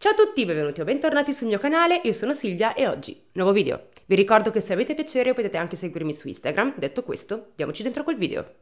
Ciao a tutti, benvenuti o bentornati sul mio canale, io sono Silvia e oggi nuovo video. Vi ricordo che se avete piacere potete anche seguirmi su Instagram, detto questo, diamoci dentro col video.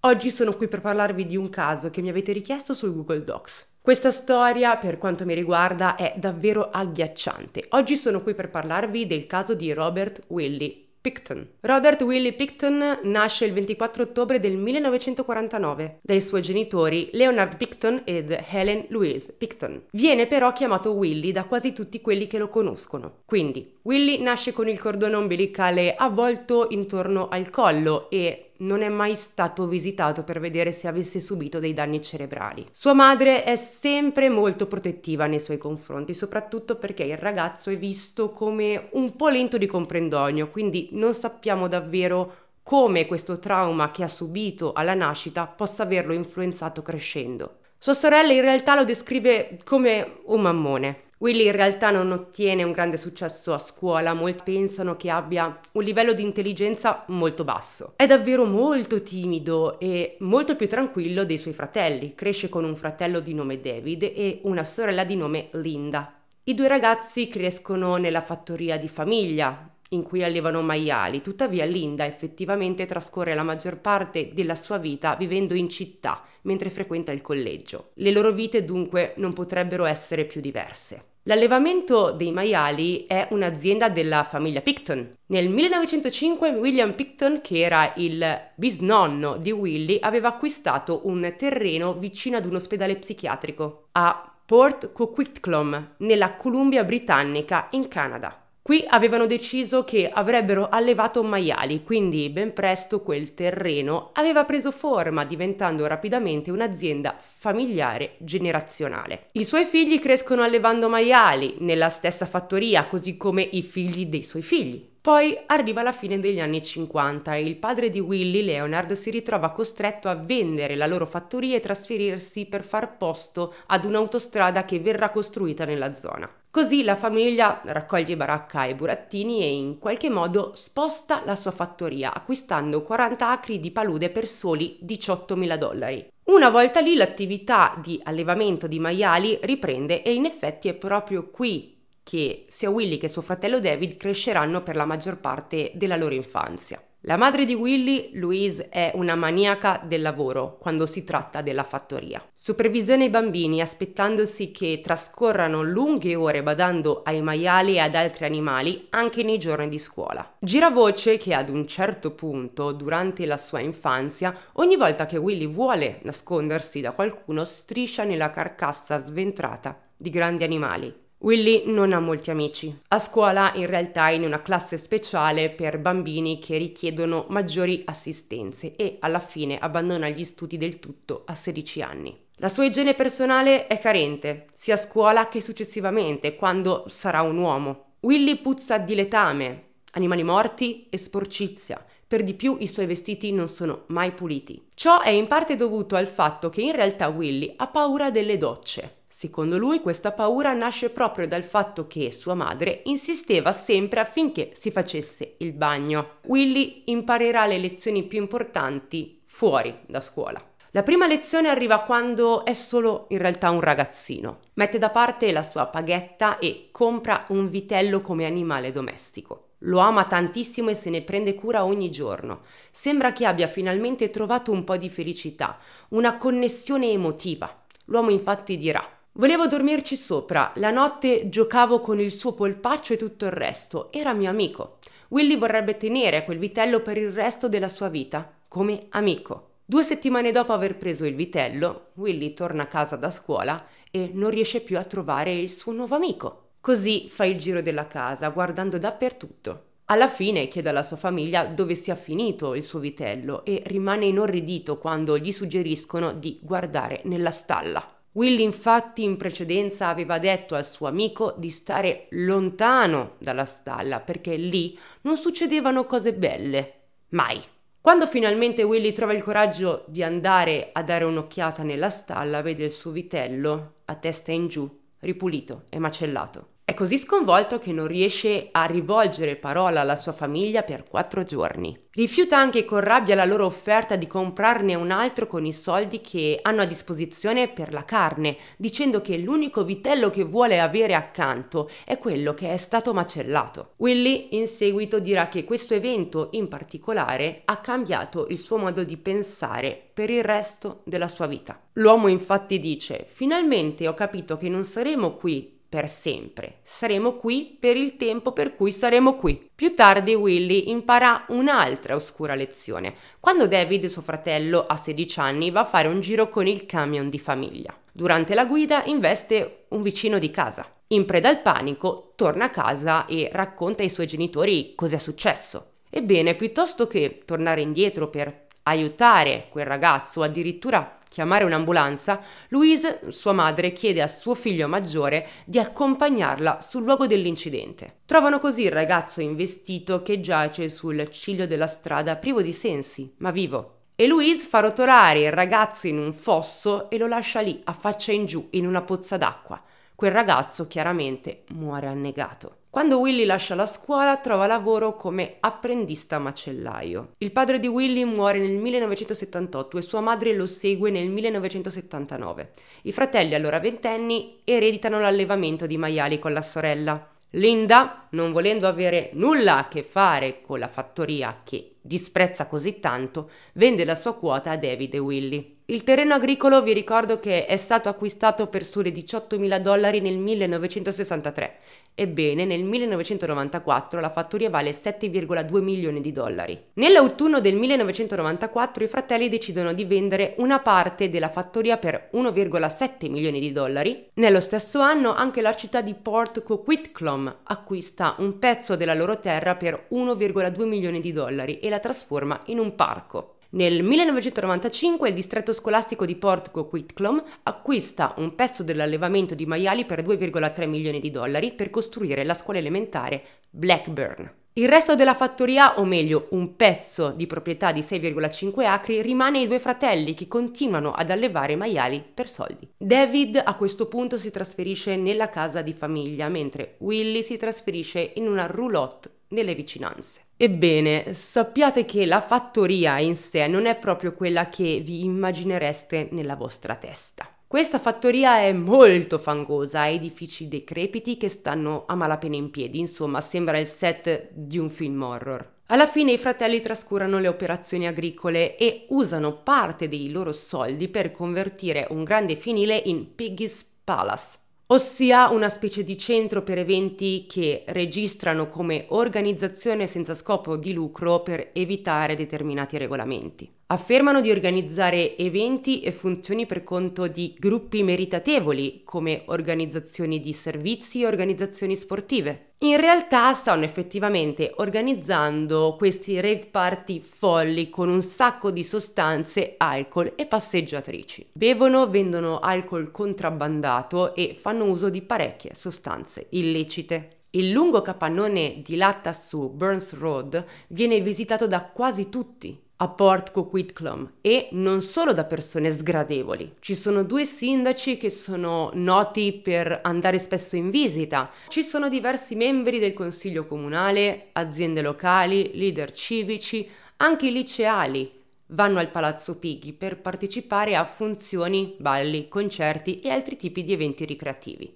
Oggi sono qui per parlarvi di un caso che mi avete richiesto sul Google Docs. Questa storia, per quanto mi riguarda, è davvero agghiacciante. Oggi sono qui per parlarvi del caso di Robert Willie Picton. Robert Willie Picton nasce il 24 ottobre del 1949 dai suoi genitori Leonard Picton ed Helen Louise Picton. Viene però chiamato Willie da quasi tutti quelli che lo conoscono. Quindi, Willie nasce con il cordone ombelicale avvolto intorno al collo e non è mai stato visitato per vedere se avesse subito dei danni cerebrali. Sua madre è sempre molto protettiva nei suoi confronti, soprattutto perché il ragazzo è visto come un po' lento di comprendonio, quindi non sappiamo davvero come questo trauma che ha subito alla nascita possa averlo influenzato crescendo. Sua sorella in realtà lo descrive come un mammone, Willy in realtà non ottiene un grande successo a scuola, molti pensano che abbia un livello di intelligenza molto basso. È davvero molto timido e molto più tranquillo dei suoi fratelli, cresce con un fratello di nome David e una sorella di nome Linda. I due ragazzi crescono nella fattoria di famiglia, in cui allevano maiali, tuttavia Linda effettivamente trascorre la maggior parte della sua vita vivendo in città mentre frequenta il collegio. Le loro vite dunque non potrebbero essere più diverse. L'allevamento dei maiali è un'azienda della famiglia Picton. Nel 1905 William Picton, che era il bisnonno di Willy, aveva acquistato un terreno vicino ad un ospedale psichiatrico a Port Coquitlam, nella Columbia Britannica, in Canada. Qui avevano deciso che avrebbero allevato maiali, quindi ben presto quel terreno aveva preso forma, diventando rapidamente un'azienda familiare generazionale. I suoi figli crescono allevando maiali nella stessa fattoria, così come i figli dei suoi figli. Poi arriva la fine degli anni 50 e il padre di Willy, Leonard, si ritrova costretto a vendere la loro fattoria e trasferirsi per far posto ad un'autostrada che verrà costruita nella zona. Così la famiglia raccoglie baracca e burattini e in qualche modo sposta la sua fattoria, acquistando 40 acri di palude per soli 18.000 dollari. Una volta lì l'attività di allevamento di maiali riprende e in effetti è proprio qui che sia Willy che suo fratello David cresceranno per la maggior parte della loro infanzia. La madre di Willy, Louise, è una maniaca del lavoro quando si tratta della fattoria. Supervisione i bambini aspettandosi che trascorrano lunghe ore badando ai maiali e ad altri animali anche nei giorni di scuola. Gira voce che ad un certo punto, durante la sua infanzia, ogni volta che Willy vuole nascondersi da qualcuno, striscia nella carcassa sventrata di grandi animali Willy non ha molti amici. A scuola in realtà è in una classe speciale per bambini che richiedono maggiori assistenze e alla fine abbandona gli studi del tutto a 16 anni. La sua igiene personale è carente, sia a scuola che successivamente, quando sarà un uomo. Willy puzza di letame, animali morti e sporcizia, per di più i suoi vestiti non sono mai puliti. Ciò è in parte dovuto al fatto che in realtà Willy ha paura delle docce. Secondo lui questa paura nasce proprio dal fatto che sua madre insisteva sempre affinché si facesse il bagno. Willy imparerà le lezioni più importanti fuori da scuola. La prima lezione arriva quando è solo in realtà un ragazzino. Mette da parte la sua paghetta e compra un vitello come animale domestico. Lo ama tantissimo e se ne prende cura ogni giorno. Sembra che abbia finalmente trovato un po' di felicità, una connessione emotiva. L'uomo infatti dirà Volevo dormirci sopra, la notte giocavo con il suo polpaccio e tutto il resto, era mio amico. Willy vorrebbe tenere quel vitello per il resto della sua vita, come amico. Due settimane dopo aver preso il vitello, Willy torna a casa da scuola e non riesce più a trovare il suo nuovo amico. Così fa il giro della casa, guardando dappertutto. Alla fine chiede alla sua famiglia dove sia finito il suo vitello e rimane inorridito quando gli suggeriscono di guardare nella stalla. Will infatti in precedenza aveva detto al suo amico di stare lontano dalla stalla perché lì non succedevano cose belle. Mai. Quando finalmente Willy trova il coraggio di andare a dare un'occhiata nella stalla, vede il suo vitello a testa in giù ripulito e macellato. È così sconvolto che non riesce a rivolgere parola alla sua famiglia per quattro giorni. Rifiuta anche con rabbia la loro offerta di comprarne un altro con i soldi che hanno a disposizione per la carne, dicendo che l'unico vitello che vuole avere accanto è quello che è stato macellato. Willy in seguito dirà che questo evento in particolare ha cambiato il suo modo di pensare per il resto della sua vita. L'uomo infatti dice, finalmente ho capito che non saremo qui per sempre. Saremo qui per il tempo per cui saremo qui. Più tardi Willy impara un'altra oscura lezione, quando David, suo fratello, a 16 anni, va a fare un giro con il camion di famiglia. Durante la guida investe un vicino di casa. In preda al panico, torna a casa e racconta ai suoi genitori cosa è successo. Ebbene, piuttosto che tornare indietro per aiutare quel ragazzo, addirittura chiamare un'ambulanza, Louise, sua madre, chiede a suo figlio maggiore di accompagnarla sul luogo dell'incidente. Trovano così il ragazzo investito che giace sul ciglio della strada privo di sensi, ma vivo. E Louise fa rotolare il ragazzo in un fosso e lo lascia lì, a faccia in giù, in una pozza d'acqua. Quel ragazzo chiaramente muore annegato. Quando Willy lascia la scuola trova lavoro come apprendista macellaio. Il padre di Willy muore nel 1978 e sua madre lo segue nel 1979. I fratelli, allora ventenni, ereditano l'allevamento di maiali con la sorella. Linda, non volendo avere nulla a che fare con la fattoria che disprezza così tanto, vende la sua quota a David e Willy. Il terreno agricolo vi ricordo che è stato acquistato per sole 18.000 dollari nel 1963 Ebbene, nel 1994 la fattoria vale 7,2 milioni di dollari. Nell'autunno del 1994 i fratelli decidono di vendere una parte della fattoria per 1,7 milioni di dollari. Nello stesso anno anche la città di Port Coquitlam acquista un pezzo della loro terra per 1,2 milioni di dollari e la trasforma in un parco. Nel 1995 il distretto scolastico di Portico Whitcomb acquista un pezzo dell'allevamento di maiali per 2,3 milioni di dollari per costruire la scuola elementare Blackburn. Il resto della fattoria, o meglio un pezzo di proprietà di 6,5 acri, rimane ai due fratelli che continuano ad allevare maiali per soldi. David a questo punto si trasferisce nella casa di famiglia, mentre Willy si trasferisce in una roulotte nelle vicinanze. Ebbene, sappiate che la fattoria in sé non è proprio quella che vi immaginereste nella vostra testa. Questa fattoria è molto fangosa, ha edifici decrepiti che stanno a malapena in piedi, insomma sembra il set di un film horror. Alla fine i fratelli trascurano le operazioni agricole e usano parte dei loro soldi per convertire un grande finile in Piggy's Palace, ossia una specie di centro per eventi che registrano come organizzazione senza scopo di lucro per evitare determinati regolamenti affermano di organizzare eventi e funzioni per conto di gruppi meritatevoli come organizzazioni di servizi e organizzazioni sportive. In realtà stanno effettivamente organizzando questi rave party folli con un sacco di sostanze, alcol e passeggiatrici. Bevono, vendono alcol contrabbandato e fanno uso di parecchie sostanze illecite. Il lungo capannone di latta su Burns Road viene visitato da quasi tutti a Portco Quitclom e non solo da persone sgradevoli. Ci sono due sindaci che sono noti per andare spesso in visita, ci sono diversi membri del consiglio comunale, aziende locali, leader civici, anche i liceali vanno al Palazzo Pighi per partecipare a funzioni, balli, concerti e altri tipi di eventi ricreativi.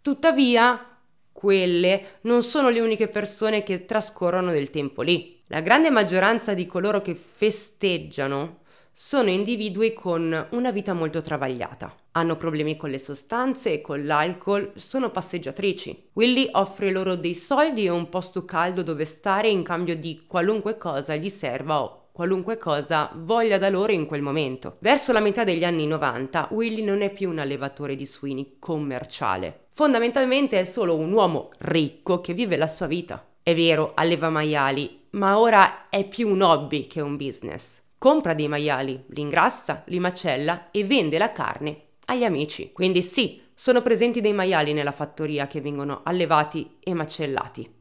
Tuttavia, quelle non sono le uniche persone che trascorrono del tempo lì. La grande maggioranza di coloro che festeggiano sono individui con una vita molto travagliata. Hanno problemi con le sostanze e con l'alcol, sono passeggiatrici. Willy offre loro dei soldi e un posto caldo dove stare in cambio di qualunque cosa gli serva o qualunque cosa voglia da loro in quel momento. Verso la metà degli anni 90 Willy non è più un allevatore di suini commerciale. Fondamentalmente è solo un uomo ricco che vive la sua vita. È vero, alleva maiali ma ora è più un hobby che un business. Compra dei maiali, li ingrassa, li macella e vende la carne agli amici. Quindi sì, sono presenti dei maiali nella fattoria che vengono allevati e macellati.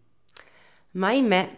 Ma ahimè,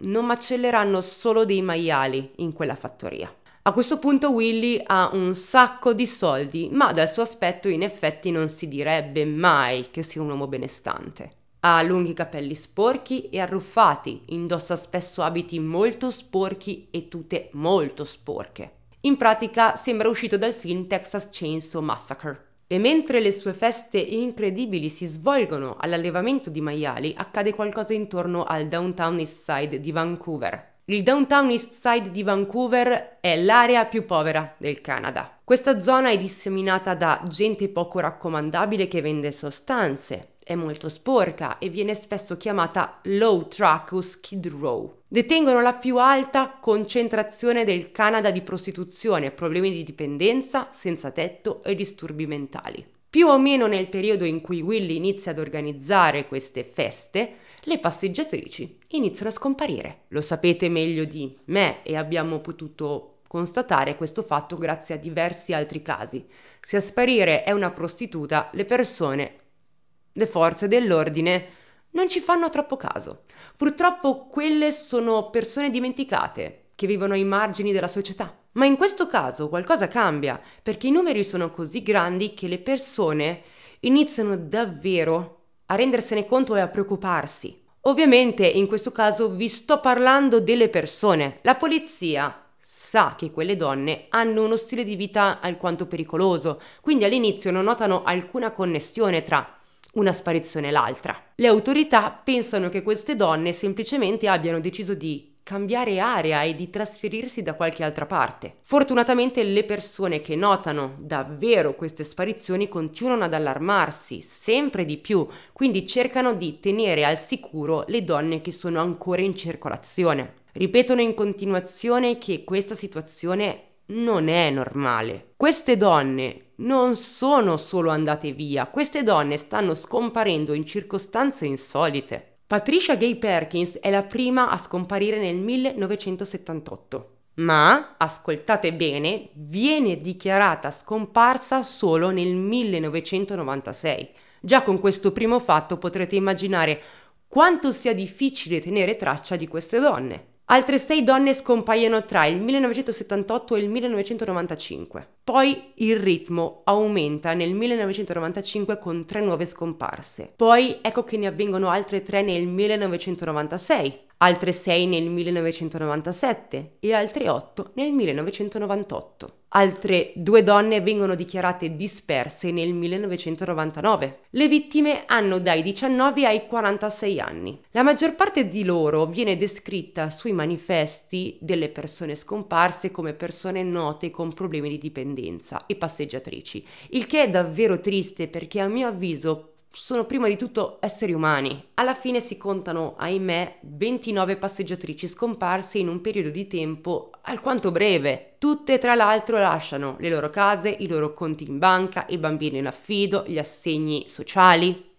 non macelleranno solo dei maiali in quella fattoria. A questo punto Willy ha un sacco di soldi, ma dal suo aspetto in effetti non si direbbe mai che sia un uomo benestante. Ha lunghi capelli sporchi e arruffati, indossa spesso abiti molto sporchi e tute molto sporche. In pratica sembra uscito dal film Texas Chainsaw Massacre. E mentre le sue feste incredibili si svolgono all'allevamento di maiali, accade qualcosa intorno al Downtown East Side di Vancouver. Il Downtown East Side di Vancouver è l'area più povera del Canada. Questa zona è disseminata da gente poco raccomandabile che vende sostanze, è molto sporca e viene spesso chiamata low track o skid row. Detengono la più alta concentrazione del Canada di prostituzione, problemi di dipendenza, senza tetto e disturbi mentali. Più o meno nel periodo in cui Willy inizia ad organizzare queste feste, le passeggiatrici iniziano a scomparire. Lo sapete meglio di me e abbiamo potuto constatare questo fatto grazie a diversi altri casi. Se a sparire è una prostituta, le persone le forze dell'ordine non ci fanno troppo caso. Purtroppo quelle sono persone dimenticate che vivono ai margini della società. Ma in questo caso qualcosa cambia, perché i numeri sono così grandi che le persone iniziano davvero a rendersene conto e a preoccuparsi. Ovviamente in questo caso vi sto parlando delle persone. La polizia sa che quelle donne hanno uno stile di vita alquanto pericoloso, quindi all'inizio non notano alcuna connessione tra una sparizione l'altra. Le autorità pensano che queste donne semplicemente abbiano deciso di cambiare area e di trasferirsi da qualche altra parte. Fortunatamente le persone che notano davvero queste sparizioni continuano ad allarmarsi sempre di più, quindi cercano di tenere al sicuro le donne che sono ancora in circolazione. Ripetono in continuazione che questa situazione non è normale. Queste donne non sono solo andate via, queste donne stanno scomparendo in circostanze insolite. Patricia Gay Perkins è la prima a scomparire nel 1978, ma, ascoltate bene, viene dichiarata scomparsa solo nel 1996. Già con questo primo fatto potrete immaginare quanto sia difficile tenere traccia di queste donne. Altre sei donne scompaiono tra il 1978 e il 1995. Poi il ritmo aumenta nel 1995 con tre nuove scomparse. Poi ecco che ne avvengono altre tre nel 1996, altre 6 nel 1997 e altre 8 nel 1998. Altre due donne vengono dichiarate disperse nel 1999. Le vittime hanno dai 19 ai 46 anni. La maggior parte di loro viene descritta sui manifesti delle persone scomparse come persone note con problemi di dipendenza e passeggiatrici, il che è davvero triste perché a mio avviso sono prima di tutto esseri umani. Alla fine si contano, ahimè, 29 passeggiatrici scomparse in un periodo di tempo alquanto breve. Tutte, tra l'altro, lasciano le loro case, i loro conti in banca, i bambini in affido, gli assegni sociali.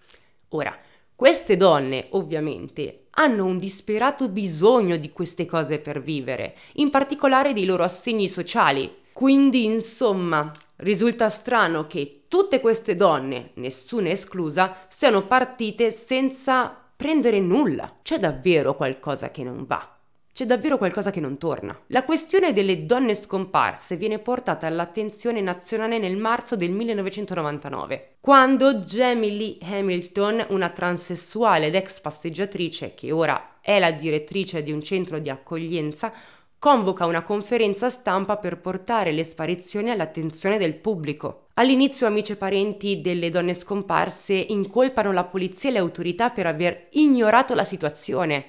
Ora, queste donne, ovviamente, hanno un disperato bisogno di queste cose per vivere, in particolare dei loro assegni sociali. Quindi, insomma, Risulta strano che tutte queste donne, nessuna esclusa, siano partite senza prendere nulla. C'è davvero qualcosa che non va. C'è davvero qualcosa che non torna. La questione delle donne scomparse viene portata all'attenzione nazionale nel marzo del 1999, quando Jamie Lee Hamilton, una transessuale ed ex passeggiatrice che ora è la direttrice di un centro di accoglienza, convoca una conferenza stampa per portare le sparizioni all'attenzione del pubblico. All'inizio amici e parenti delle donne scomparse incolpano la polizia e le autorità per aver ignorato la situazione.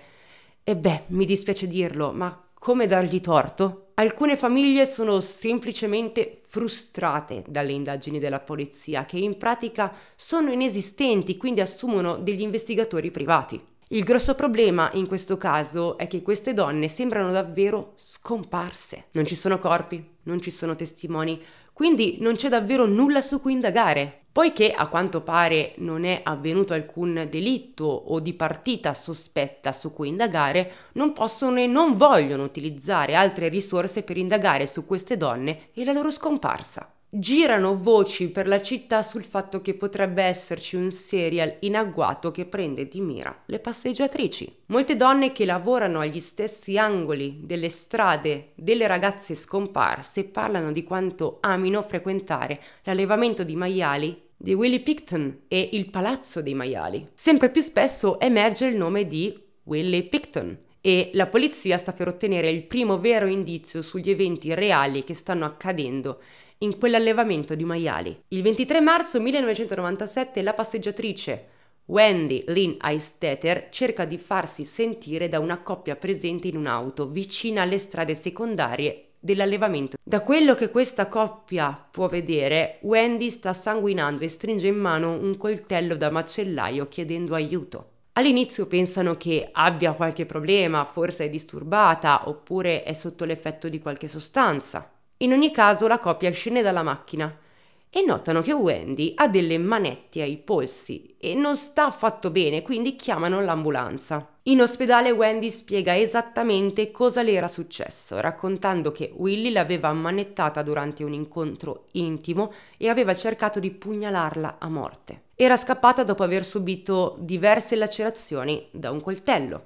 E beh, mi dispiace dirlo, ma come dargli torto? Alcune famiglie sono semplicemente frustrate dalle indagini della polizia, che in pratica sono inesistenti, quindi assumono degli investigatori privati. Il grosso problema in questo caso è che queste donne sembrano davvero scomparse. Non ci sono corpi, non ci sono testimoni, quindi non c'è davvero nulla su cui indagare. Poiché a quanto pare non è avvenuto alcun delitto o di partita sospetta su cui indagare, non possono e non vogliono utilizzare altre risorse per indagare su queste donne e la loro scomparsa. Girano voci per la città sul fatto che potrebbe esserci un serial in agguato che prende di mira le passeggiatrici. Molte donne che lavorano agli stessi angoli delle strade delle ragazze scomparse parlano di quanto amino frequentare l'allevamento di maiali di Willy Picton e il Palazzo dei Maiali. Sempre più spesso emerge il nome di Willy Picton, e la polizia sta per ottenere il primo vero indizio sugli eventi reali che stanno accadendo in quell'allevamento di maiali. Il 23 marzo 1997 la passeggiatrice Wendy Lynn Eistetter cerca di farsi sentire da una coppia presente in un'auto vicina alle strade secondarie dell'allevamento. Da quello che questa coppia può vedere, Wendy sta sanguinando e stringe in mano un coltello da macellaio chiedendo aiuto. All'inizio pensano che abbia qualche problema, forse è disturbata oppure è sotto l'effetto di qualche sostanza. In ogni caso la coppia scende dalla macchina e notano che Wendy ha delle manette ai polsi e non sta affatto bene, quindi chiamano l'ambulanza. In ospedale Wendy spiega esattamente cosa le era successo, raccontando che Willy l'aveva manettata durante un incontro intimo e aveva cercato di pugnalarla a morte. Era scappata dopo aver subito diverse lacerazioni da un coltello.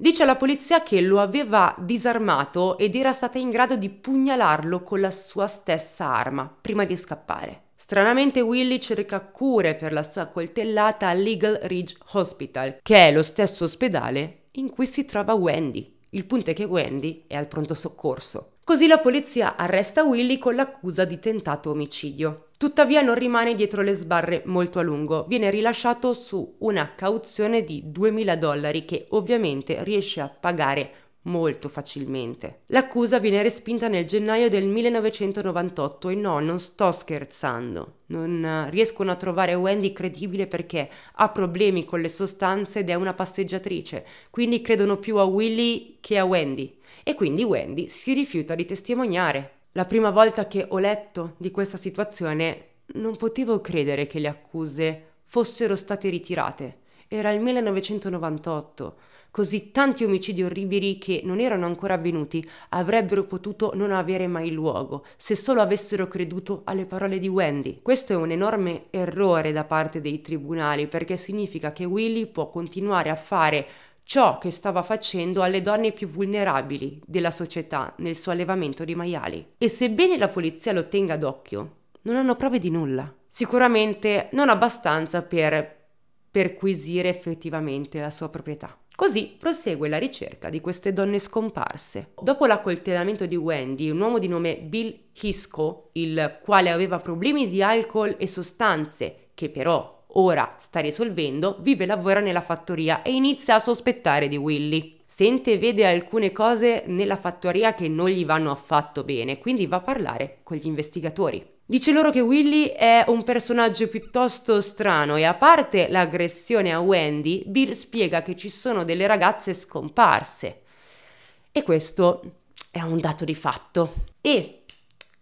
Dice alla polizia che lo aveva disarmato ed era stata in grado di pugnalarlo con la sua stessa arma prima di scappare. Stranamente Willy cerca cure per la sua coltellata all'Eagle Ridge Hospital, che è lo stesso ospedale in cui si trova Wendy. Il punto è che Wendy è al pronto soccorso. Così la polizia arresta Willy con l'accusa di tentato omicidio. Tuttavia non rimane dietro le sbarre molto a lungo, viene rilasciato su una cauzione di 2.000 dollari che ovviamente riesce a pagare molto facilmente. L'accusa viene respinta nel gennaio del 1998 e no, non sto scherzando. Non eh, riescono a trovare Wendy credibile perché ha problemi con le sostanze ed è una passeggiatrice, quindi credono più a Willy che a Wendy e quindi Wendy si rifiuta di testimoniare. La prima volta che ho letto di questa situazione non potevo credere che le accuse fossero state ritirate. Era il 1998 così tanti omicidi orribili che non erano ancora avvenuti avrebbero potuto non avere mai luogo se solo avessero creduto alle parole di Wendy. Questo è un enorme errore da parte dei tribunali perché significa che Willy può continuare a fare ciò che stava facendo alle donne più vulnerabili della società nel suo allevamento di maiali. E sebbene la polizia lo tenga d'occhio, non hanno prove di nulla. Sicuramente non abbastanza per perquisire effettivamente la sua proprietà. Così prosegue la ricerca di queste donne scomparse. Dopo l'accoltellamento di Wendy, un uomo di nome Bill Hisco, il quale aveva problemi di alcol e sostanze, che però ora sta risolvendo, vive e lavora nella fattoria e inizia a sospettare di Willy. Sente e vede alcune cose nella fattoria che non gli vanno affatto bene, quindi va a parlare con gli investigatori. Dice loro che Willy è un personaggio piuttosto strano e a parte l'aggressione a Wendy, Bill spiega che ci sono delle ragazze scomparse. E questo è un dato di fatto. E,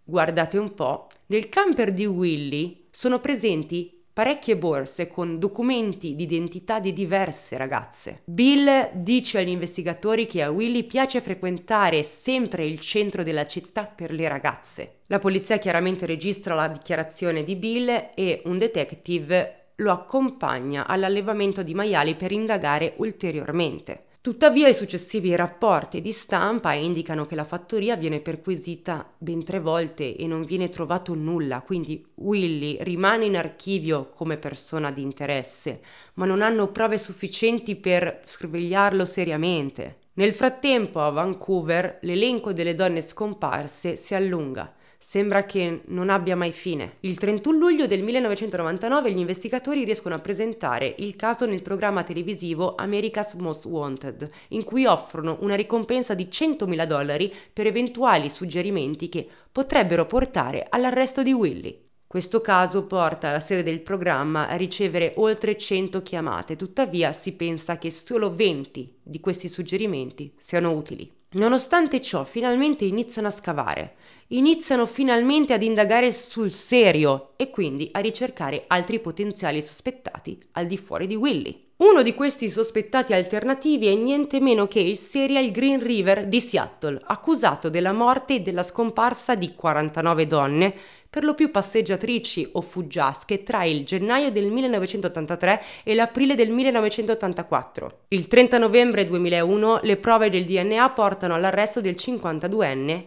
guardate un po', nel camper di Willy sono presenti parecchie borse con documenti di identità di diverse ragazze. Bill dice agli investigatori che a Willy piace frequentare sempre il centro della città per le ragazze la polizia chiaramente registra la dichiarazione di Bill e un detective lo accompagna all'allevamento di maiali per indagare ulteriormente. Tuttavia i successivi rapporti di stampa indicano che la fattoria viene perquisita ben tre volte e non viene trovato nulla, quindi Willy rimane in archivio come persona di interesse, ma non hanno prove sufficienti per sorvegliarlo seriamente. Nel frattempo a Vancouver l'elenco delle donne scomparse si allunga sembra che non abbia mai fine. Il 31 luglio del 1999 gli investigatori riescono a presentare il caso nel programma televisivo America's Most Wanted, in cui offrono una ricompensa di 100.000 dollari per eventuali suggerimenti che potrebbero portare all'arresto di Willy. Questo caso porta la sede del programma a ricevere oltre 100 chiamate, tuttavia si pensa che solo 20 di questi suggerimenti siano utili. Nonostante ciò, finalmente iniziano a scavare, iniziano finalmente ad indagare sul serio e quindi a ricercare altri potenziali sospettati al di fuori di Willy. Uno di questi sospettati alternativi è niente meno che il serial Green River di Seattle, accusato della morte e della scomparsa di 49 donne, per lo più passeggiatrici o fuggiasche, tra il gennaio del 1983 e l'aprile del 1984. Il 30 novembre 2001 le prove del DNA portano all'arresto del 52enne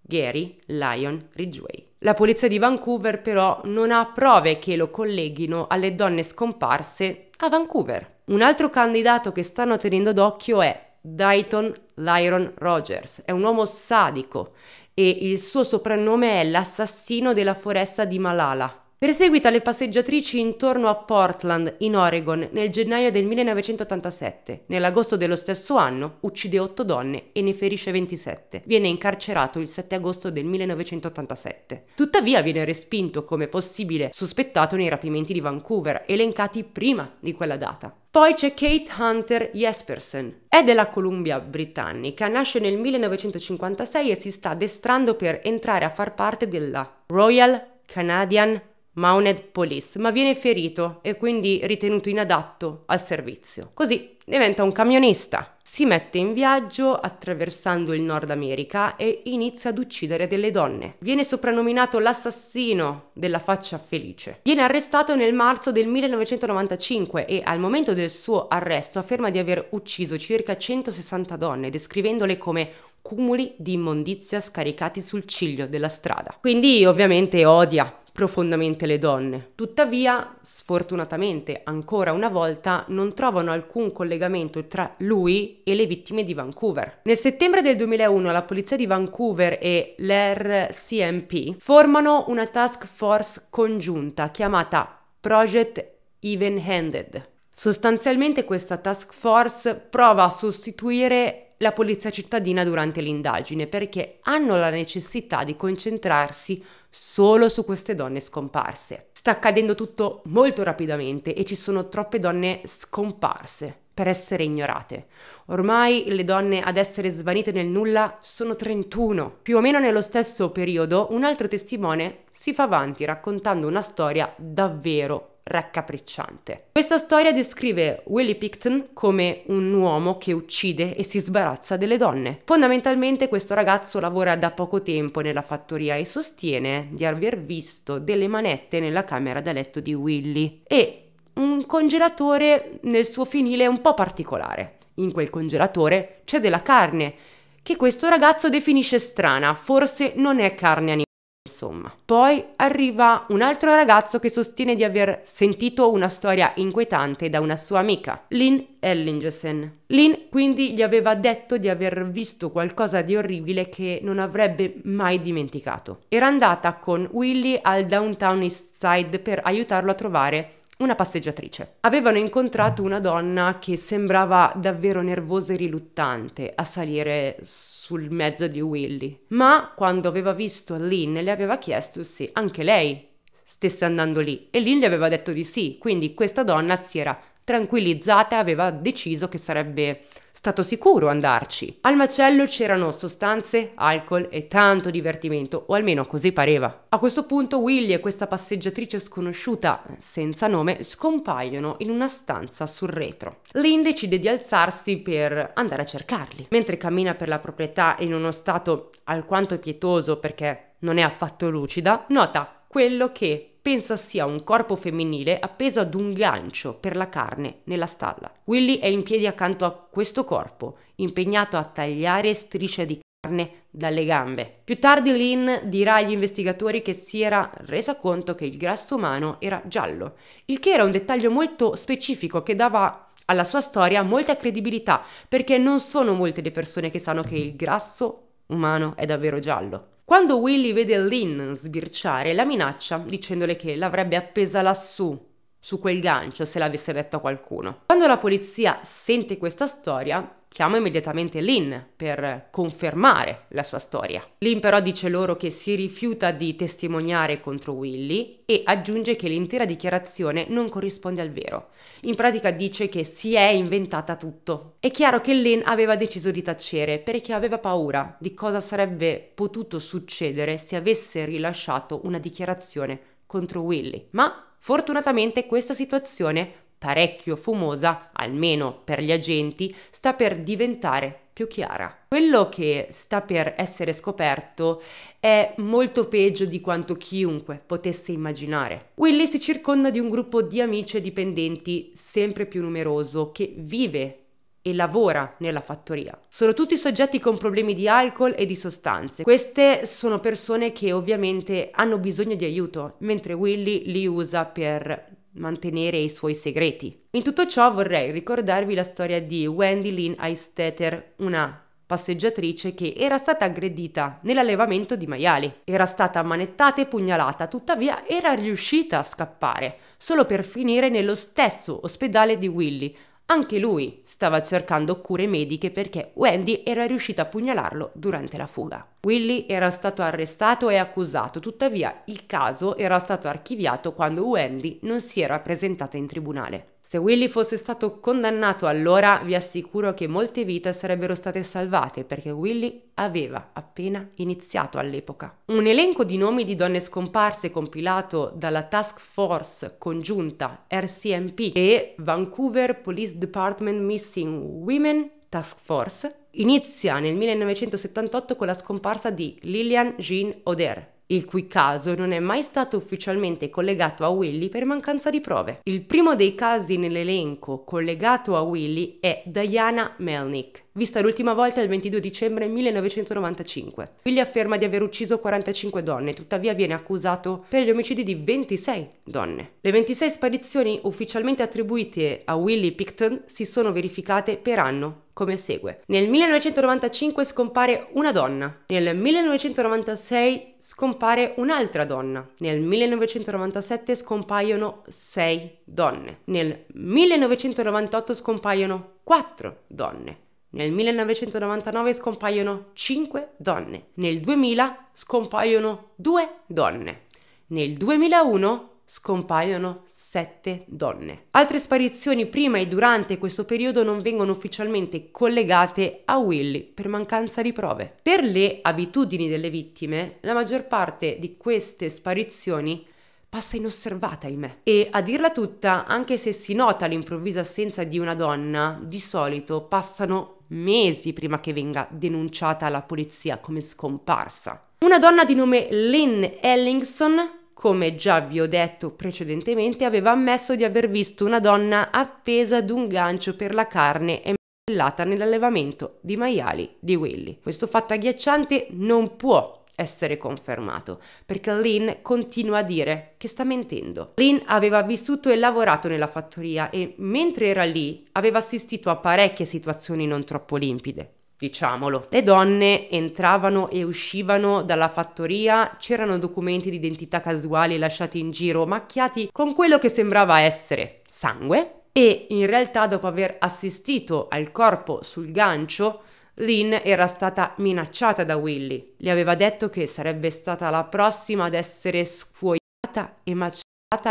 Gary Lyon Ridgway. La polizia di Vancouver però non ha prove che lo colleghino alle donne scomparse a Vancouver. Un altro candidato che stanno tenendo d'occhio è Dayton Lyron Rogers. È un uomo sadico e il suo soprannome è l'assassino della foresta di Malala. Perseguita le passeggiatrici intorno a Portland, in Oregon, nel gennaio del 1987. Nell'agosto dello stesso anno uccide 8 donne e ne ferisce 27. Viene incarcerato il 7 agosto del 1987. Tuttavia viene respinto come possibile sospettato nei rapimenti di Vancouver, elencati prima di quella data. Poi c'è Kate Hunter Jespersen. È della Columbia britannica, nasce nel 1956 e si sta addestrando per entrare a far parte della Royal Canadian Mounted Police, ma viene ferito e quindi ritenuto inadatto al servizio. Così diventa un camionista. Si mette in viaggio attraversando il Nord America e inizia ad uccidere delle donne. Viene soprannominato l'assassino della faccia felice. Viene arrestato nel marzo del 1995 e al momento del suo arresto afferma di aver ucciso circa 160 donne, descrivendole come cumuli di immondizia scaricati sul ciglio della strada. Quindi ovviamente odia profondamente le donne. Tuttavia, sfortunatamente, ancora una volta non trovano alcun collegamento tra lui e le vittime di Vancouver. Nel settembre del 2001 la polizia di Vancouver e l'RCMP formano una task force congiunta chiamata Project Even Handed. Sostanzialmente questa task force prova a sostituire la polizia cittadina durante l'indagine perché hanno la necessità di concentrarsi solo su queste donne scomparse. Sta accadendo tutto molto rapidamente e ci sono troppe donne scomparse per essere ignorate. Ormai le donne ad essere svanite nel nulla sono 31. Più o meno nello stesso periodo un altro testimone si fa avanti raccontando una storia davvero raccapricciante. Questa storia descrive Willie Picton come un uomo che uccide e si sbarazza delle donne. Fondamentalmente questo ragazzo lavora da poco tempo nella fattoria e sostiene di aver visto delle manette nella camera da letto di Willie e un congelatore nel suo finile un po' particolare. In quel congelatore c'è della carne che questo ragazzo definisce strana, forse non è carne animale insomma. Poi arriva un altro ragazzo che sostiene di aver sentito una storia inquietante da una sua amica, Lynn Ellingsen. Lynn quindi gli aveva detto di aver visto qualcosa di orribile che non avrebbe mai dimenticato. Era andata con Willy al Downtown East Side per aiutarlo a trovare una passeggiatrice. Avevano incontrato una donna che sembrava davvero nervosa e riluttante a salire sul mezzo di Willy, ma quando aveva visto Lynn le aveva chiesto se anche lei stesse andando lì e Lynn le aveva detto di sì, quindi questa donna si era tranquillizzata aveva deciso che sarebbe stato sicuro andarci. Al macello c'erano sostanze, alcol e tanto divertimento, o almeno così pareva. A questo punto Willy e questa passeggiatrice sconosciuta, senza nome, scompaiono in una stanza sul retro. Lynn decide di alzarsi per andare a cercarli. Mentre cammina per la proprietà in uno stato alquanto pietoso perché non è affatto lucida, nota quello che pensa sia un corpo femminile appeso ad un gancio per la carne nella stalla. Willy è in piedi accanto a questo corpo, impegnato a tagliare strisce di carne dalle gambe. Più tardi Lynn dirà agli investigatori che si era resa conto che il grasso umano era giallo, il che era un dettaglio molto specifico che dava alla sua storia molta credibilità, perché non sono molte le persone che sanno che il grasso umano è davvero giallo. Quando Willy vede Lynn sbirciare, la minaccia dicendole che l'avrebbe appesa lassù su quel gancio se l'avesse detto a qualcuno. Quando la polizia sente questa storia, chiama immediatamente Lynn per confermare la sua storia. Lynn però dice loro che si rifiuta di testimoniare contro Willy e aggiunge che l'intera dichiarazione non corrisponde al vero. In pratica dice che si è inventata tutto. È chiaro che Lynn aveva deciso di tacere perché aveva paura di cosa sarebbe potuto succedere se avesse rilasciato una dichiarazione contro Willy, ma Fortunatamente questa situazione, parecchio fumosa, almeno per gli agenti, sta per diventare più chiara. Quello che sta per essere scoperto è molto peggio di quanto chiunque potesse immaginare. Willy si circonda di un gruppo di amici e dipendenti sempre più numeroso che vive e lavora nella fattoria. Sono tutti soggetti con problemi di alcol e di sostanze. Queste sono persone che ovviamente hanno bisogno di aiuto, mentre Willy li usa per mantenere i suoi segreti. In tutto ciò vorrei ricordarvi la storia di Wendy Lynn Eistetter, una passeggiatrice che era stata aggredita nell'allevamento di maiali. Era stata manettata e pugnalata, tuttavia era riuscita a scappare, solo per finire nello stesso ospedale di Willy, anche lui stava cercando cure mediche perché Wendy era riuscita a pugnalarlo durante la fuga. Willy era stato arrestato e accusato, tuttavia il caso era stato archiviato quando Wendy non si era presentata in tribunale. Se Willy fosse stato condannato allora, vi assicuro che molte vite sarebbero state salvate perché Willy aveva appena iniziato all'epoca. Un elenco di nomi di donne scomparse compilato dalla Task Force congiunta RCMP e Vancouver Police Department Missing Women Task Force inizia nel 1978 con la scomparsa di Lillian Jean Oder, il cui caso non è mai stato ufficialmente collegato a Willy per mancanza di prove. Il primo dei casi nell'elenco collegato a Willy è Diana Melnick, vista l'ultima volta il 22 dicembre 1995. Willy afferma di aver ucciso 45 donne, tuttavia viene accusato per gli omicidi di 26 donne. Le 26 sparizioni ufficialmente attribuite a Willie Picton si sono verificate per anno, come segue. Nel 1995 scompare una donna, nel 1996 scompare un'altra donna, nel 1997 scompaiono 6 donne, nel 1998 scompaiono 4 donne. Nel 1999 scompaiono 5 donne, nel 2000 scompaiono 2 donne, nel 2001 scompaiono 7 donne. Altre sparizioni prima e durante questo periodo non vengono ufficialmente collegate a Willy per mancanza di prove. Per le abitudini delle vittime, la maggior parte di queste sparizioni passa inosservata, ahimè. E a dirla tutta, anche se si nota l'improvvisa assenza di una donna, di solito passano mesi prima che venga denunciata alla polizia come scomparsa. Una donna di nome Lynn Ellingson, come già vi ho detto precedentemente, aveva ammesso di aver visto una donna appesa ad un gancio per la carne e nell'allevamento di maiali di Willy. Questo fatto agghiacciante non può essere confermato, perché Lynn continua a dire che sta mentendo. Lynn aveva vissuto e lavorato nella fattoria e mentre era lì aveva assistito a parecchie situazioni non troppo limpide. Diciamolo. Le donne entravano e uscivano dalla fattoria, c'erano documenti di identità casuali lasciati in giro, macchiati con quello che sembrava essere sangue, e in realtà dopo aver assistito al corpo sul gancio Lynn era stata minacciata da Willy, le aveva detto che sarebbe stata la prossima ad essere scuoiata e macellata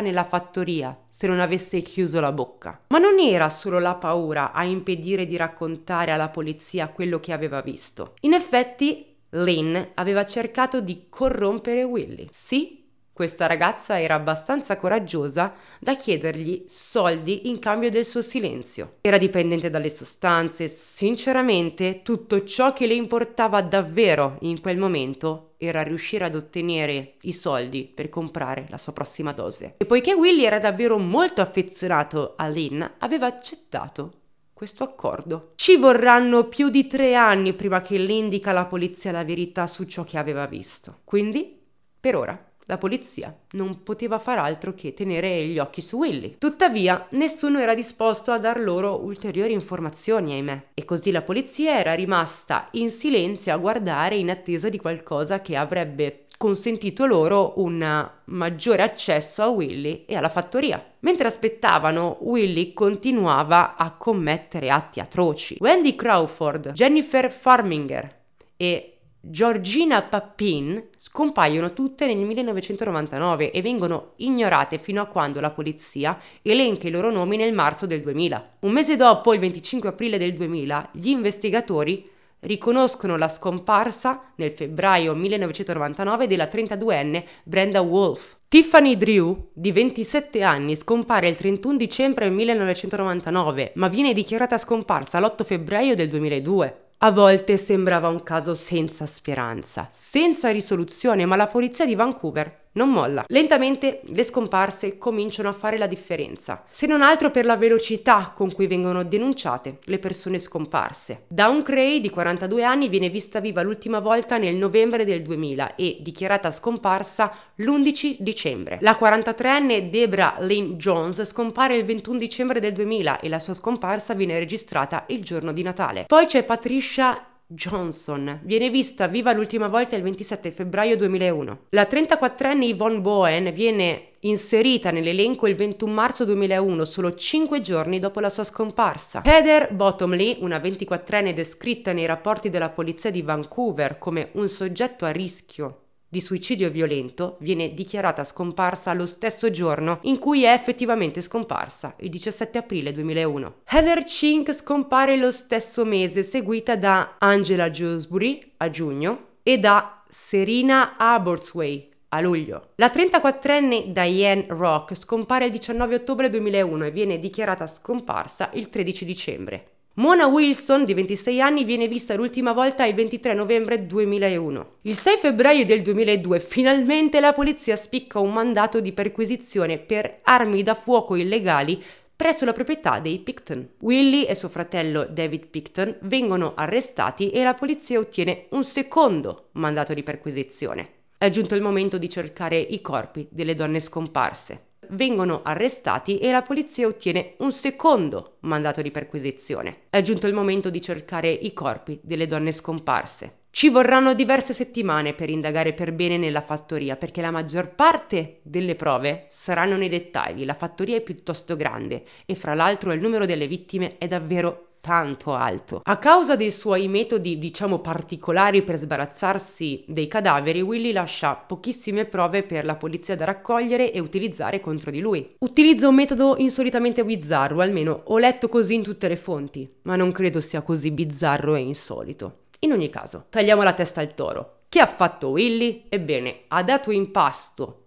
nella fattoria se non avesse chiuso la bocca. Ma non era solo la paura a impedire di raccontare alla polizia quello che aveva visto. In effetti, Lynn aveva cercato di corrompere Willy. Sì, questa ragazza era abbastanza coraggiosa da chiedergli soldi in cambio del suo silenzio. Era dipendente dalle sostanze, sinceramente tutto ciò che le importava davvero in quel momento era riuscire ad ottenere i soldi per comprare la sua prossima dose. E poiché Willy era davvero molto affezionato a Lynn, aveva accettato questo accordo. Ci vorranno più di tre anni prima che Lynn dica alla polizia la verità su ciò che aveva visto. Quindi, per ora, la polizia non poteva far altro che tenere gli occhi su Willy. Tuttavia, nessuno era disposto a dar loro ulteriori informazioni, ahimè. E così la polizia era rimasta in silenzio a guardare in attesa di qualcosa che avrebbe consentito loro un maggiore accesso a Willy e alla fattoria. Mentre aspettavano, Willy continuava a commettere atti atroci. Wendy Crawford, Jennifer Farminger e Georgina Pappin scompaiono tutte nel 1999 e vengono ignorate fino a quando la polizia elenca i loro nomi nel marzo del 2000. Un mese dopo, il 25 aprile del 2000, gli investigatori riconoscono la scomparsa nel febbraio 1999 della 32enne Brenda Wolf. Tiffany Drew, di 27 anni, scompare il 31 dicembre 1999, ma viene dichiarata scomparsa l'8 febbraio del 2002. A volte sembrava un caso senza speranza, senza risoluzione, ma la polizia di Vancouver non molla. Lentamente le scomparse cominciano a fare la differenza, se non altro per la velocità con cui vengono denunciate le persone scomparse. Da Cray di 42 anni viene vista viva l'ultima volta nel novembre del 2000 e dichiarata scomparsa l'11 dicembre. La 43enne Debra Lynn Jones scompare il 21 dicembre del 2000 e la sua scomparsa viene registrata il giorno di Natale. Poi c'è Patricia Johnson viene vista viva l'ultima volta il 27 febbraio 2001. La 34enne Yvonne Bowen viene inserita nell'elenco il 21 marzo 2001, solo 5 giorni dopo la sua scomparsa. Heather Bottomley, una 24enne descritta nei rapporti della polizia di Vancouver come un soggetto a rischio di suicidio violento viene dichiarata scomparsa lo stesso giorno in cui è effettivamente scomparsa, il 17 aprile 2001. Heather Chink scompare lo stesso mese, seguita da Angela Dewsbury a giugno e da Serena Abortsway a luglio. La 34enne Diane Rock scompare il 19 ottobre 2001 e viene dichiarata scomparsa il 13 dicembre. Mona Wilson, di 26 anni, viene vista l'ultima volta il 23 novembre 2001. Il 6 febbraio del 2002 finalmente la polizia spicca un mandato di perquisizione per armi da fuoco illegali presso la proprietà dei Picton. Willy e suo fratello David Picton vengono arrestati e la polizia ottiene un secondo mandato di perquisizione. È giunto il momento di cercare i corpi delle donne scomparse vengono arrestati e la polizia ottiene un secondo mandato di perquisizione. È giunto il momento di cercare i corpi delle donne scomparse. Ci vorranno diverse settimane per indagare per bene nella fattoria perché la maggior parte delle prove saranno nei dettagli, la fattoria è piuttosto grande e fra l'altro il numero delle vittime è davvero tanto alto. A causa dei suoi metodi, diciamo, particolari per sbarazzarsi dei cadaveri, Willy lascia pochissime prove per la polizia da raccogliere e utilizzare contro di lui. Utilizza un metodo insolitamente bizzarro, almeno ho letto così in tutte le fonti, ma non credo sia così bizzarro e insolito. In ogni caso, tagliamo la testa al toro. Che ha fatto Willy? Ebbene, ha dato impasto pasto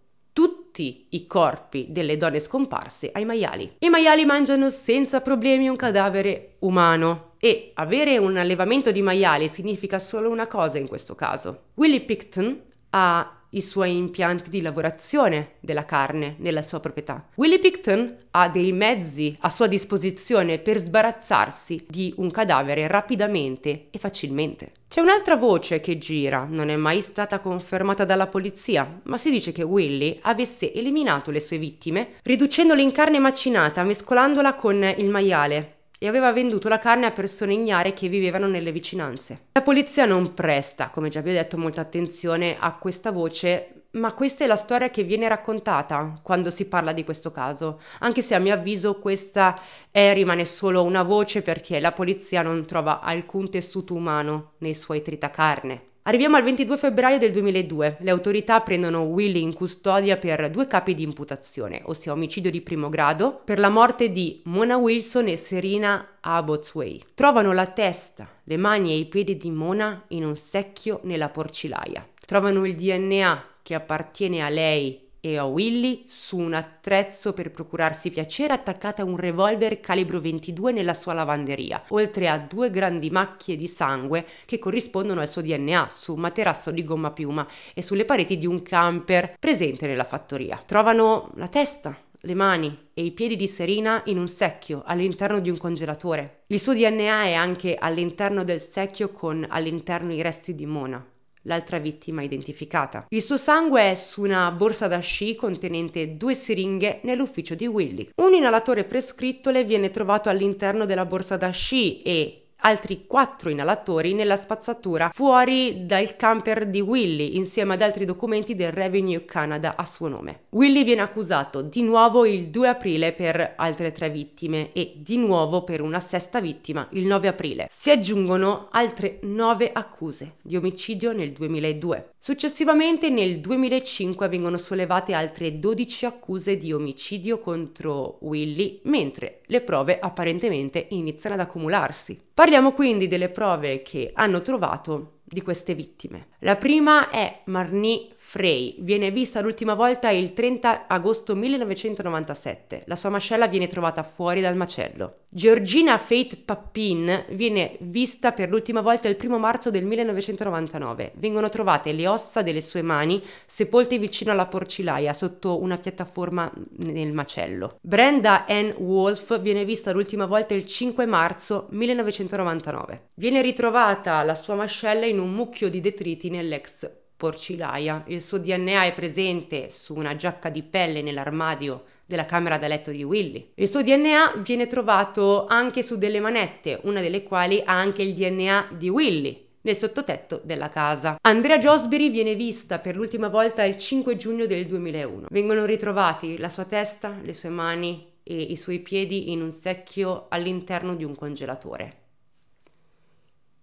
tutti i corpi delle donne scomparse ai maiali. I maiali mangiano senza problemi un cadavere umano e avere un allevamento di maiali significa solo una cosa in questo caso. Willy Picton ha i suoi impianti di lavorazione della carne nella sua proprietà. Willy Picton ha dei mezzi a sua disposizione per sbarazzarsi di un cadavere rapidamente e facilmente. C'è un'altra voce che gira, non è mai stata confermata dalla polizia, ma si dice che Willy avesse eliminato le sue vittime riducendole in carne macinata mescolandola con il maiale e aveva venduto la carne a persone ignare che vivevano nelle vicinanze. La polizia non presta, come già vi ho detto, molta attenzione a questa voce, ma questa è la storia che viene raccontata quando si parla di questo caso, anche se a mio avviso questa è, rimane solo una voce perché la polizia non trova alcun tessuto umano nei suoi tritacarne. Arriviamo al 22 febbraio del 2002. Le autorità prendono Willy in custodia per due capi di imputazione, ossia omicidio di primo grado, per la morte di Mona Wilson e Serena Abbotsway. Trovano la testa, le mani e i piedi di Mona in un secchio nella porcilaia. Trovano il DNA che appartiene a lei e a Willy su un attrezzo per procurarsi piacere attaccata a un revolver calibro 22 nella sua lavanderia, oltre a due grandi macchie di sangue che corrispondono al suo DNA su un materasso di gomma piuma e sulle pareti di un camper presente nella fattoria. Trovano la testa, le mani e i piedi di Serena in un secchio all'interno di un congelatore. Il suo DNA è anche all'interno del secchio con all'interno i resti di Mona, l'altra vittima identificata. Il suo sangue è su una borsa da sci contenente due siringhe nell'ufficio di Willy. Un inalatore prescritto le viene trovato all'interno della borsa da sci e altri quattro inalatori nella spazzatura fuori dal camper di Willy insieme ad altri documenti del Revenue Canada a suo nome. Willy viene accusato di nuovo il 2 aprile per altre tre vittime e di nuovo per una sesta vittima il 9 aprile. Si aggiungono altre nove accuse di omicidio nel 2002. Successivamente nel 2005 vengono sollevate altre 12 accuse di omicidio contro Willy, mentre le prove apparentemente iniziano ad accumularsi. Parliamo quindi delle prove che hanno trovato di queste vittime. La prima è Marnie Frey, viene vista l'ultima volta il 30 agosto 1997. La sua mascella viene trovata fuori dal macello. Georgina Faith Pappin viene vista per l'ultima volta il 1 marzo del 1999. Vengono trovate le ossa delle sue mani sepolte vicino alla porcilaia sotto una piattaforma nel macello. Brenda Ann Wolf viene vista l'ultima volta il 5 marzo 1999. Viene ritrovata la sua mascella in un mucchio di detriti nell'ex porcilaia. Il suo DNA è presente su una giacca di pelle nell'armadio della camera da letto di Willy. Il suo DNA viene trovato anche su delle manette, una delle quali ha anche il DNA di Willy nel sottotetto della casa. Andrea Giosberi viene vista per l'ultima volta il 5 giugno del 2001. Vengono ritrovati la sua testa, le sue mani e i suoi piedi in un secchio all'interno di un congelatore.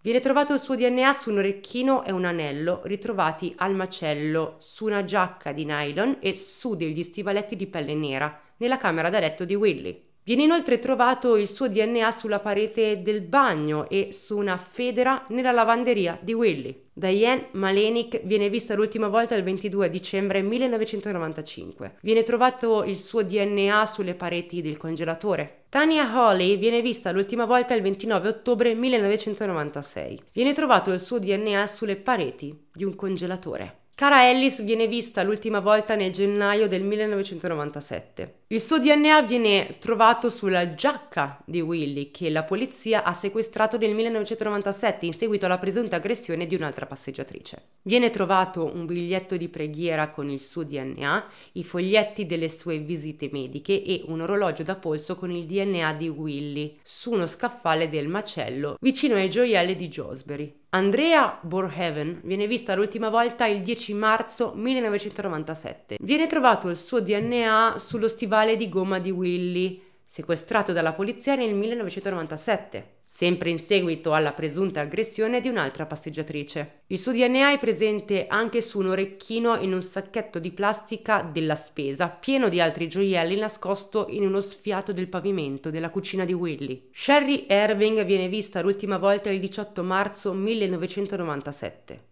Viene trovato il suo DNA su un orecchino e un anello ritrovati al macello, su una giacca di nylon e su degli stivaletti di pelle nera, nella camera da letto di Willy. Viene inoltre trovato il suo DNA sulla parete del bagno e su una federa nella lavanderia di Willy. Diane Malenik viene vista l'ultima volta il 22 dicembre 1995. Viene trovato il suo DNA sulle pareti del congelatore, Tania Hawley viene vista l'ultima volta il 29 ottobre 1996. Viene trovato il suo DNA sulle pareti di un congelatore. Cara Alice viene vista l'ultima volta nel gennaio del 1997. Il suo DNA viene trovato sulla giacca di Willy che la polizia ha sequestrato nel 1997 in seguito alla presunta aggressione di un'altra passeggiatrice. Viene trovato un biglietto di preghiera con il suo DNA, i foglietti delle sue visite mediche e un orologio da polso con il DNA di Willy su uno scaffale del macello vicino ai gioielli di Josbury. Andrea Borheven viene vista l'ultima volta il 10 marzo 1997. Viene trovato il suo DNA sullo stivale di gomma di Willy sequestrato dalla polizia nel 1997, sempre in seguito alla presunta aggressione di un'altra passeggiatrice. Il suo DNA è presente anche su un orecchino in un sacchetto di plastica della spesa, pieno di altri gioielli nascosto in uno sfiato del pavimento della cucina di Willy. Sherry Irving viene vista l'ultima volta il 18 marzo 1997.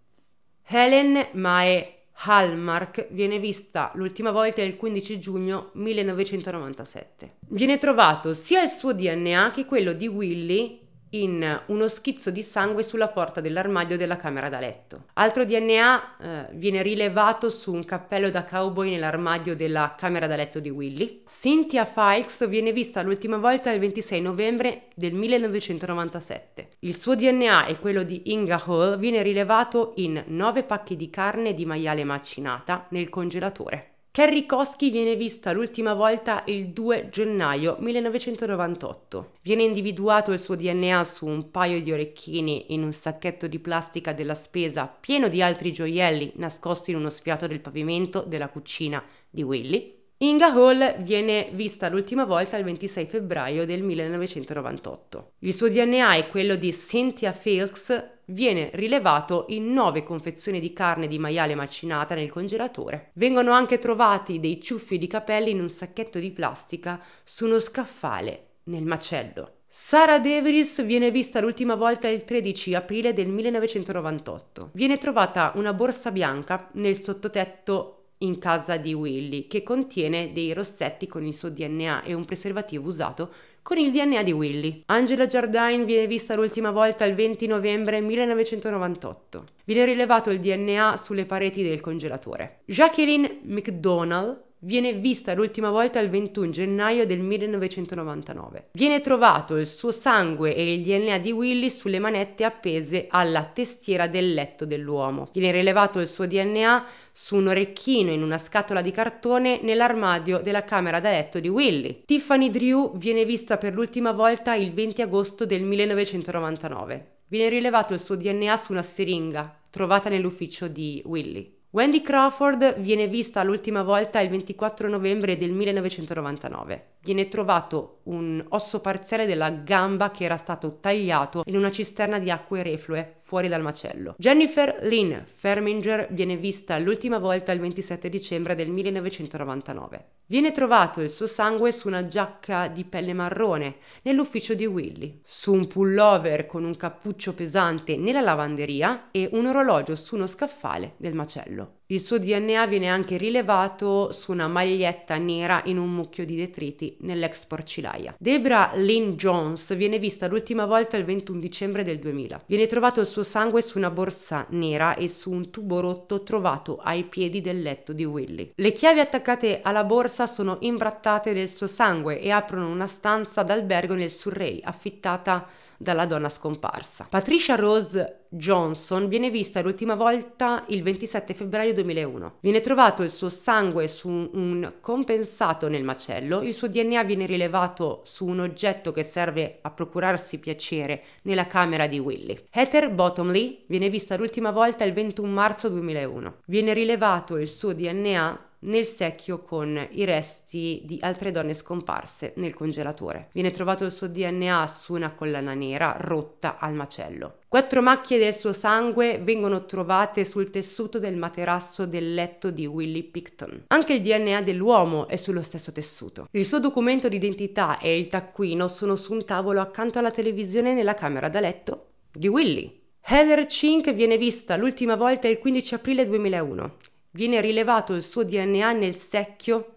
Helen Mae Hallmark viene vista l'ultima volta il 15 giugno 1997. Viene trovato sia il suo DNA che quello di Willy in uno schizzo di sangue sulla porta dell'armadio della camera da letto. Altro DNA eh, viene rilevato su un cappello da cowboy nell'armadio della camera da letto di Willy. Cynthia Fikes viene vista l'ultima volta il 26 novembre del 1997. Il suo DNA e quello di Inga Hall viene rilevato in 9 pacchi di carne di maiale macinata nel congelatore. Kerry Koski viene vista l'ultima volta il 2 gennaio 1998. Viene individuato il suo DNA su un paio di orecchini in un sacchetto di plastica della spesa pieno di altri gioielli nascosti in uno sfiato del pavimento della cucina di Willy. Inga Hall viene vista l'ultima volta il 26 febbraio del 1998. Il suo DNA è quello di Cynthia Filks, viene rilevato in 9 confezioni di carne di maiale macinata nel congelatore. Vengono anche trovati dei ciuffi di capelli in un sacchetto di plastica su uno scaffale nel macello. Sara Davis viene vista l'ultima volta il 13 aprile del 1998. Viene trovata una borsa bianca nel sottotetto in casa di Willy che contiene dei rossetti con il suo DNA e un preservativo usato con il DNA di Willy. Angela Jardine viene vista l'ultima volta il 20 novembre 1998. Viene rilevato il DNA sulle pareti del congelatore. Jacqueline McDonald viene vista l'ultima volta il 21 gennaio del 1999. Viene trovato il suo sangue e il DNA di Willy sulle manette appese alla testiera del letto dell'uomo. Viene rilevato il suo DNA su un orecchino in una scatola di cartone nell'armadio della camera da letto di Willy. Tiffany Drew viene vista per l'ultima volta il 20 agosto del 1999. Viene rilevato il suo DNA su una siringa trovata nell'ufficio di Willy. Wendy Crawford viene vista l'ultima volta il 24 novembre del 1999 viene trovato un osso parziale della gamba che era stato tagliato in una cisterna di acque reflue fuori dal macello. Jennifer Lynn Ferminger viene vista l'ultima volta il 27 dicembre del 1999. Viene trovato il suo sangue su una giacca di pelle marrone nell'ufficio di Willy, su un pullover con un cappuccio pesante nella lavanderia e un orologio su uno scaffale del macello. Il suo DNA viene anche rilevato su una maglietta nera in un mucchio di detriti nell'ex porcilaia. Debra Lynn Jones viene vista l'ultima volta il 21 dicembre del 2000. Viene trovato il suo sangue su una borsa nera e su un tubo rotto trovato ai piedi del letto di Willy. Le chiavi attaccate alla borsa sono imbrattate del suo sangue e aprono una stanza d'albergo nel Surrey affittata dalla donna scomparsa. Patricia Rose Johnson viene vista l'ultima volta il 27 febbraio 2001. Viene trovato il suo sangue su un compensato nel macello, il suo DNA viene rilevato su un oggetto che serve a procurarsi piacere nella camera di Willy. Heather Bottomley viene vista l'ultima volta il 21 marzo 2001. Viene rilevato il suo DNA nel secchio con i resti di altre donne scomparse nel congelatore. Viene trovato il suo DNA su una collana nera rotta al macello. Quattro macchie del suo sangue vengono trovate sul tessuto del materasso del letto di Willie Picton. Anche il DNA dell'uomo è sullo stesso tessuto. Il suo documento d'identità e il taccuino sono su un tavolo accanto alla televisione nella camera da letto di Willie. Heather Cink viene vista l'ultima volta il 15 aprile 2001. Viene rilevato il suo DNA nel secchio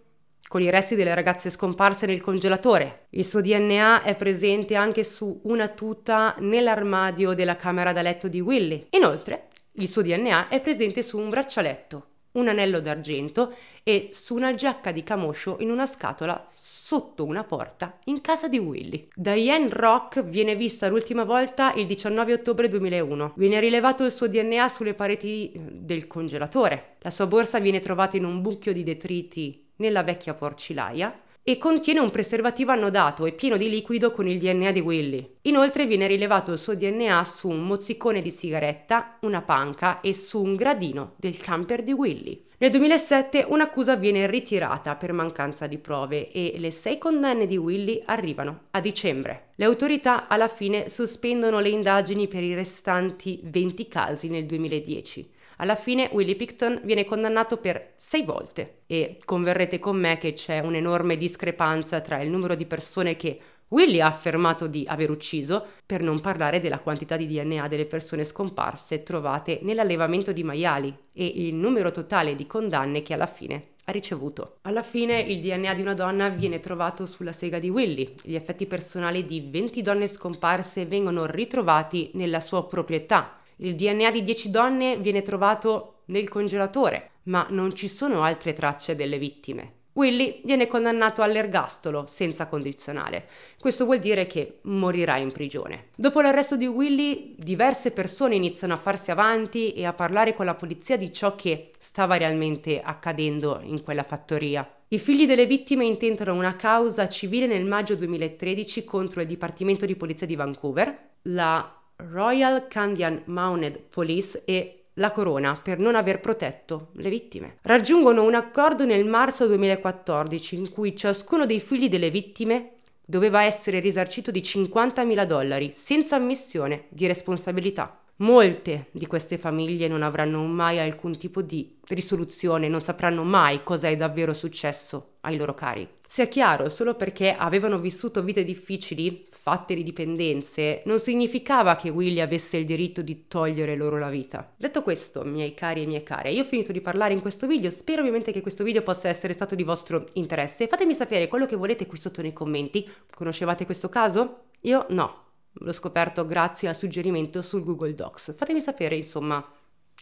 con i resti delle ragazze scomparse nel congelatore. Il suo DNA è presente anche su una tuta nell'armadio della camera da letto di Willy. Inoltre, il suo DNA è presente su un braccialetto un anello d'argento e su una giacca di camoscio in una scatola sotto una porta in casa di Willy. Diane Rock viene vista l'ultima volta il 19 ottobre 2001. Viene rilevato il suo DNA sulle pareti eh, del congelatore. La sua borsa viene trovata in un bucchio di detriti nella vecchia porcilaia e contiene un preservativo annodato e pieno di liquido con il DNA di Willy. Inoltre viene rilevato il suo DNA su un mozzicone di sigaretta, una panca e su un gradino del camper di Willy. Nel 2007 un'accusa viene ritirata per mancanza di prove e le sei condanne di Willy arrivano a dicembre. Le autorità alla fine sospendono le indagini per i restanti 20 casi nel 2010. Alla fine Willie Picton viene condannato per sei volte e converrete con me che c'è un'enorme discrepanza tra il numero di persone che Willie ha affermato di aver ucciso, per non parlare della quantità di DNA delle persone scomparse trovate nell'allevamento di maiali e il numero totale di condanne che alla fine ha ricevuto. Alla fine il DNA di una donna viene trovato sulla sega di Willie, gli effetti personali di 20 donne scomparse vengono ritrovati nella sua proprietà il DNA di 10 donne viene trovato nel congelatore, ma non ci sono altre tracce delle vittime. Willy viene condannato all'ergastolo senza condizionale. Questo vuol dire che morirà in prigione. Dopo l'arresto di Willy, diverse persone iniziano a farsi avanti e a parlare con la polizia di ciò che stava realmente accadendo in quella fattoria. I figli delle vittime intentano una causa civile nel maggio 2013 contro il Dipartimento di Polizia di Vancouver. La Royal Candian Mounted Police e la corona per non aver protetto le vittime. Raggiungono un accordo nel marzo 2014 in cui ciascuno dei figli delle vittime doveva essere risarcito di 50.000 dollari senza ammissione di responsabilità. Molte di queste famiglie non avranno mai alcun tipo di risoluzione, non sapranno mai cosa è davvero successo ai loro cari. Sia chiaro, solo perché avevano vissuto vite difficili, fatte di dipendenze non significava che Willy avesse il diritto di togliere loro la vita. Detto questo, miei cari e mie care, io ho finito di parlare in questo video, spero ovviamente che questo video possa essere stato di vostro interesse. Fatemi sapere quello che volete qui sotto nei commenti. Conoscevate questo caso? Io no. L'ho scoperto grazie al suggerimento sul Google Docs. Fatemi sapere, insomma,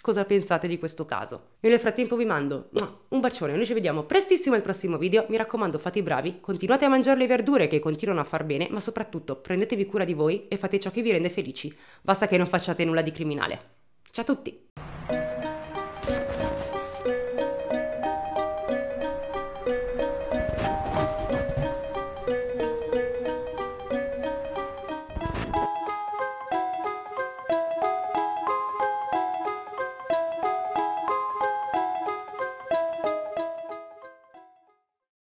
cosa pensate di questo caso. Io nel frattempo vi mando un bacione, noi ci vediamo prestissimo al prossimo video, mi raccomando fate i bravi, continuate a mangiare le verdure che continuano a far bene, ma soprattutto prendetevi cura di voi e fate ciò che vi rende felici, basta che non facciate nulla di criminale. Ciao a tutti!